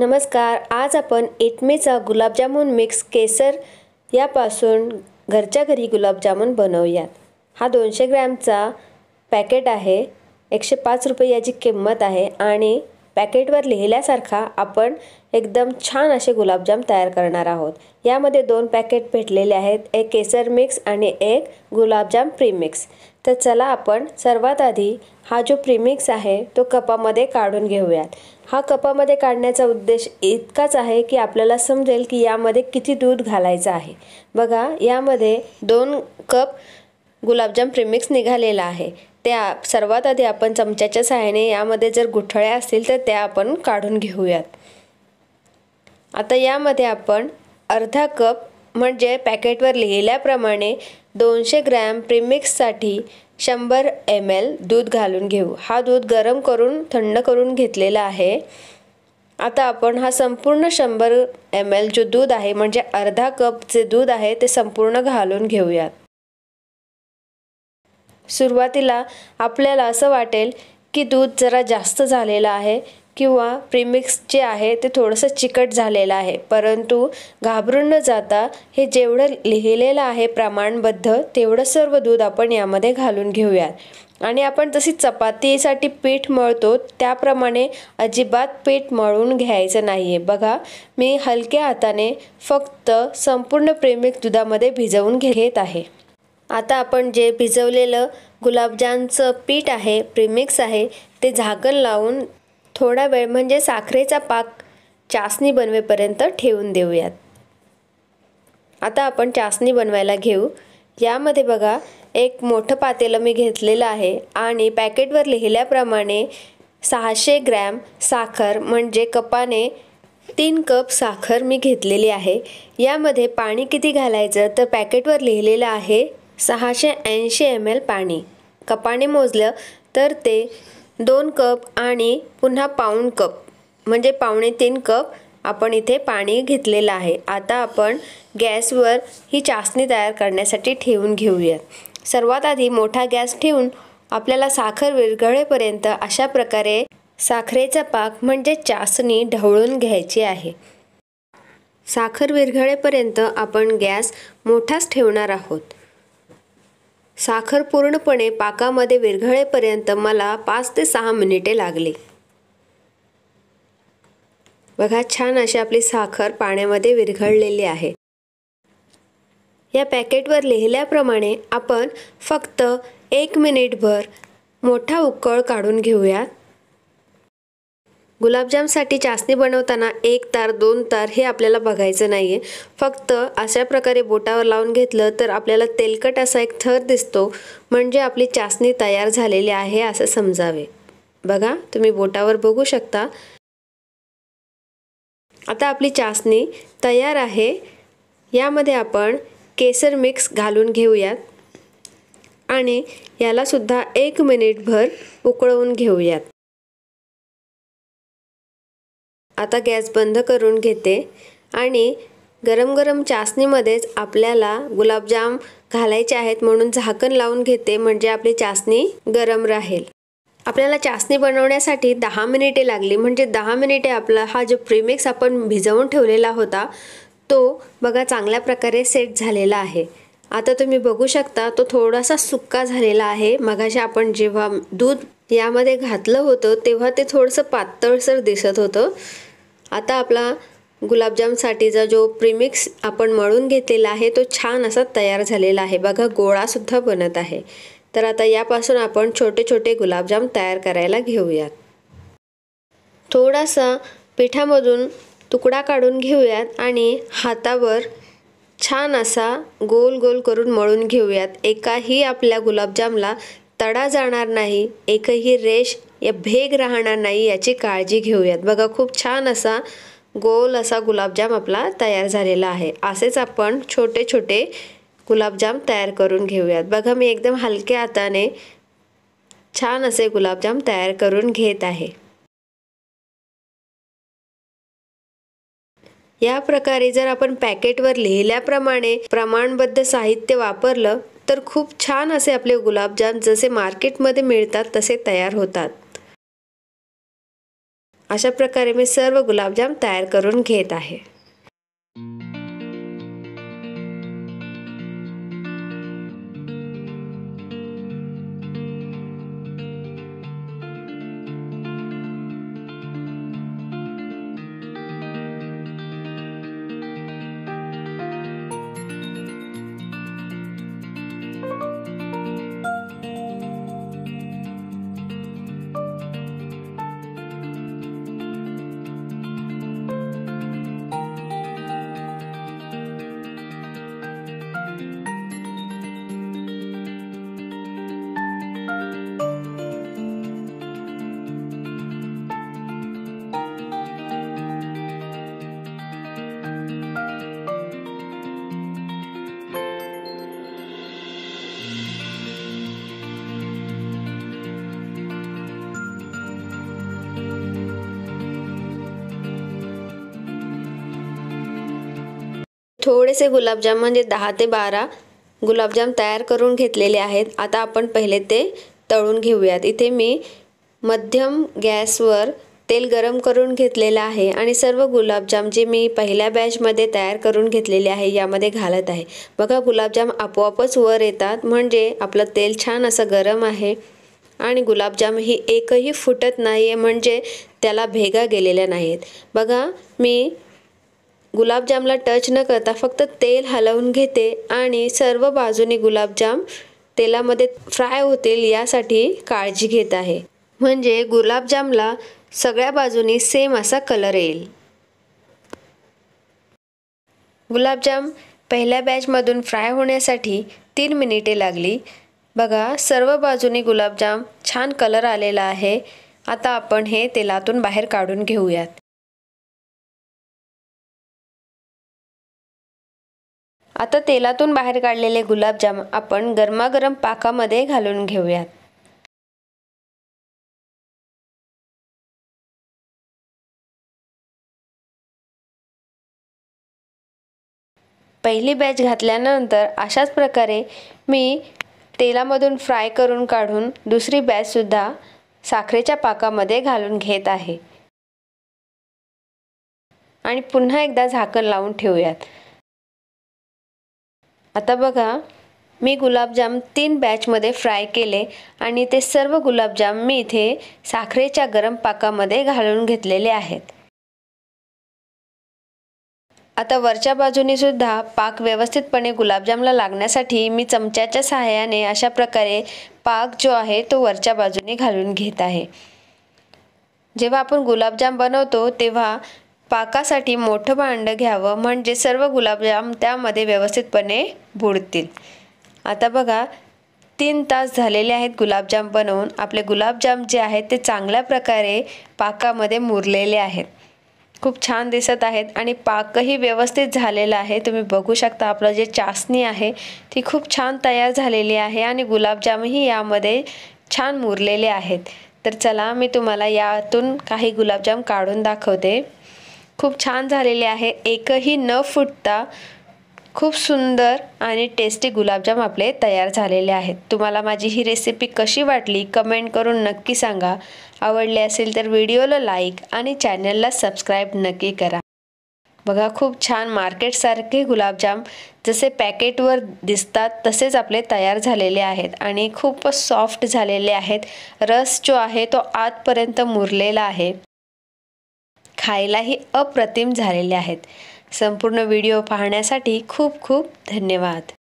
नमस्कार आज आपण एटमेचा गुलाबजामुन मिक्स केसर यापासून घरच्या घरी गुलाबजामून बनवूयात हा दोनशे ग्रॅमचा पॅकेट आहे एकशे पाच रुपये याची किंमत आहे आणि पॅकेटवर लिहिल्यासारखा आपण एकदम छान असे गुलाबजाम तयार करणार आहोत यामध्ये दोन पॅकेट भेटलेले आहेत एक केसर मिक्स आणि एक गुलाबजाम प्रीमिक्स तर चला आपण सर्वात आधी हा जो प्रीमिक्स आहे तो कपामध्ये काढून घेऊयात हा कपामध्ये काढण्याचा उद्देश इतकाच आहे की आपल्याला समजेल की यामध्ये किती दूध घालायचं आहे बघा यामध्ये दोन कप गुलाबजाम प्रीमिक्स निघालेला आहे त्या सर्वात आधी आपण चमच्याच्या सहाय्याने यामध्ये जर गुठळ्या असतील तर त्या आपण काढून घेऊयात आता यामध्ये आपण अर्धा कप म्हणजे पॅकेटवर लिहिल्याप्रमाणे दोनशे ग्रॅम प्रिमिक्ससाठी शंभर एम एल दूध घालून घेऊ हा दूध गरम करून थंड करून घेतलेला आहे आता आपण हा संपूर्ण शंभर एम एल जो दूध आहे म्हणजे अर्धा कप जे दूध आहे ते संपूर्ण घालून घेऊयात सुरुवातीला आपल्याला असं वाटेल की दूध जरा जास्त झालेलं आहे किंवा प्रीमिक्स जे आहे ते थोडंसं चिकट झालेलं आहे परंतु घाबरून न जाता हे जेवढं लिहिलेलं आहे प्रमाणबद्ध तेवढं सर्व दूध आपण यामध्ये घालून घेऊयात आणि आपण जशी चपातीसाठी पीठ मळतो त्याप्रमाणे अजिबात पीठ मळून घ्यायचं नाही आहे बघा मी हलक्या हाताने फक्त संपूर्ण प्रेमिक दुधामध्ये भिजवून घेत आहे आता आपण जे भिजवलेलं गुलाबजामचं पीठ आहे प्रीमिक्स आहे ते झाकण लावून थोडा वेळ म्हणजे साखरेचा पाक चासणी बनवेपर्यंत ठेवून देऊयात आता आपण चासणी बनवायला घेऊ यामध्ये बघा एक मोठं पातेलं मी घेतलेलं आहे आणि पॅकेटवर लिहिल्याप्रमाणे सहाशे ग्रॅम साखर म्हणजे कपाने तीन कप साखर मी घेतलेली आहे यामध्ये पाणी किती घालायचं तर पॅकेटवर लिहिलेलं आहे सहाशे ऐंशी एम एल पाणी कपाने मोजलं तर ते दोन कप आणि पुन्हा पाऊण कप म्हणजे पावणे तीन कप आपण इथे पाणी घेतलेलं आहे आता आपण गॅसवर ही चाचणी तयार करण्यासाठी ठेवून घेऊयात सर्वात आधी मोठा गॅस ठेवून आपल्याला साखर विरघळेपर्यंत अशा प्रकारे साखरेचा पाक म्हणजे चासणी ढवळून घ्यायची आहे साखर विरघळेपर्यंत आपण गॅस मोठाच ठेवणार आहोत साखर पूर्णपणे पाकामध्ये विरघळेपर्यंत मला पाच ते सहा मिनिटे लागली बघा छान अशी आपली साखर पाण्यामध्ये विरघळलेली आहे या पॅकेटवर लिहिल्याप्रमाणे आपण फक्त एक मिनिटभर मोठा उकळ काढून घेऊयात गुलाबजामसाठी चाचणी बनवताना एक तार दोन तार हे आपल्याला बघायचं नाही आहे फक्त अशा प्रकारे बोटावर लावून घेतलं तर आपल्याला तेलकट असा एक थर दिसतो म्हणजे आपली चाचणी तयार झालेली आहे असं समजावे बघा तुम्ही बोटावर बघू शकता आता आपली चाचणी तयार आहे यामध्ये आपण केसर मिक्स घालून घेऊयात आणि यालासुद्धा एक मिनिटभर उकळवून घेऊयात आता गॅस बंद करून घेते आणि गरम गरम चासणीमध्येच आपल्याला गुलाबजाम घालायचे आहेत म्हणून झाकण लावून घेते म्हणजे आपली चासणी गरम राहील आपल्याला चासणी बनवण्यासाठी दहा मिनिटे लागली म्हणजे दहा मिनिटे आपला हा जो प्रीमिक्स आपण भिजवून ठेवलेला होता तो बघा चांगल्या प्रकारे सेट झालेला आहे आता तुम्ही बघू शकता तो थोडासा सुक्का झालेला आहे मगाशी आपण जेव्हा दूध यामध्ये घातलं होतं तेव्हा ते थोडंसं पातळसर दिसत होतं आता आपला गुलाबजामसाठीचा जो प्रिमिक्स आपण मळून घेतलेला आहे तो छान असा तयार झालेला आहे बघा गोळासुद्धा बनत आहे तर आता यापासून आपण छोटे छोटे गुलाबजाम तयार करायला घेऊयात थोडासा पिठामधून तुकडा काढून घेऊयात आणि हातावर छान असा गोल गोल करून मळून घेऊयात एकाही आपल्या गुलाबजामला तडा जाणार नाही एकही रेश या भेग राहणार नाही याची काळजी घेऊयात बघा खूप छान असा गोल असा गुलाबजाम आपला तयार झालेला आहे असेच आपण छोटे छोटे गुलाबजाम तयार करून घेऊयात बघा मी एकदम हलक्या हाताने छान असे गुलाबजाम तयार करून घेत आहे या प्रकारे जर आपण पॅकेटवर लिहिल्याप्रमाणे प्रमाणबद्ध साहित्य वापरलं तर खूप छान असे आपले गुलाबजाम जसे मार्केटमध्ये मिळतात तसे तयार होतात अशा प्रकारे मी सर्व गुलाबजाम तयार करून घेत आहे थोडेसे गुलाबजाम म्हणजे दहा ते बारा गुलाबजाम तयार करून घेतलेले आहेत आता आपण पहिले ते तळून घेऊयात इथे मी मध्यम गॅसवर तेल गरम करून घेतलेलं आहे आणि सर्व गुलाबजाम जे मी पहिल्या बॅचमध्ये तयार करून घेतलेले आहे यामध्ये घालत आहे बघा गुलाबजाम आपोआपच वर येतात म्हणजे आपलं तेल छान असं गरम आहे आणि गुलाबजाम ही एकही फुटत नाही आहे म्हणजे त्याला भेगा गेलेल्या नाहीत बघा मी गुलाबजामला टच न करता फक्त तेल हलवून घेते आणि सर्व बाजूने गुलाबजाम तेलामध्ये फ्राय होतील यासाठी काळजी घेत आहे म्हणजे गुलाबजामला सगळ्या बाजूनी सेम असा कलर येईल गुलाबजाम पहिल्या बॅचमधून फ्राय होण्यासाठी तीन मिनिटे लागली बघा सर्व बाजूनी गुलाबजाम छान कलर आलेला आहे आता आपण हे तेलातून बाहेर काढून घेऊयात आता तेलातून बाहेर काढलेले गुलाबजाम आपण गरमागरम पाकामध्ये घालून घेऊयात पहिली बॅच घातल्यानंतर अशाच प्रकारे मी तेलामधून फ्राय करून काढून दुसरी बॅच सुद्धा साखरेच्या पाकामध्ये घालून घेत आहे आणि पुन्हा एकदा झाकण लावून ठेवूयात आता बघा मी गुलाबजाम तीन बॅच मध्ये फ्राय केले आणि ते सर्व गुलाबजाम मी इथे साखरेच्या गरम पाकामध्ये घालून घेतलेले आहेत आता वरच्या बाजूने सुद्धा पाक व्यवस्थितपणे गुलाबजामला लागण्यासाठी मी चमच्याच्या सहाय्याने अशा प्रकारे पाक जो आहे तो वरच्या बाजूने घालून घेत आहे जेव्हा आपण गुलाबजाम बनवतो तेव्हा पाकासाठी मोठं भांडं घ्यावं म्हणजे सर्व गुलाबजाम त्यामध्ये व्यवस्थितपणे बुडतील आता बघा तीन तास झालेले आहेत गुलाबजाम बनवून आपले गुलाबजाम जे आहेत ते चांगल्या प्रकारे पाकामध्ये मुरलेले आहेत खूप छान दिसत आहेत आणि पाकही व्यवस्थित झालेला आहे तुम्ही बघू शकता आपलं जे चासणी आहे ती खूप छान तयार झालेली आहे आणि गुलाबजामही यामध्ये छान मुरलेले आहेत तर चला मी तुम्हाला यातून काही गुलाबजाम काढून दाखवते खूप छान झालेले आहे एकही न फुटता खूप सुंदर आणि टेस्टी गुलाबजाम आपले तयार झालेले आहेत तुम्हाला माझी ही रेसिपी कशी वाटली कमेंट करून नक्की सांगा आवडले असेल तर व्हिडिओला लाईक आणि चॅनलला सबस्क्राईब नक्की करा बघा खूप छान मार्केटसारखे गुलाबजाम जसे पॅकेटवर दिसतात तसेच आपले तयार झालेले आहेत आणि खूपच सॉफ्ट झालेले आहेत रस जो आहे तो आतपर्यंत मुरलेला आहे खायलाही अप्रतिम झालेले आहेत संपूर्ण व्हिडिओ पाहण्यासाठी खूप खूप धन्यवाद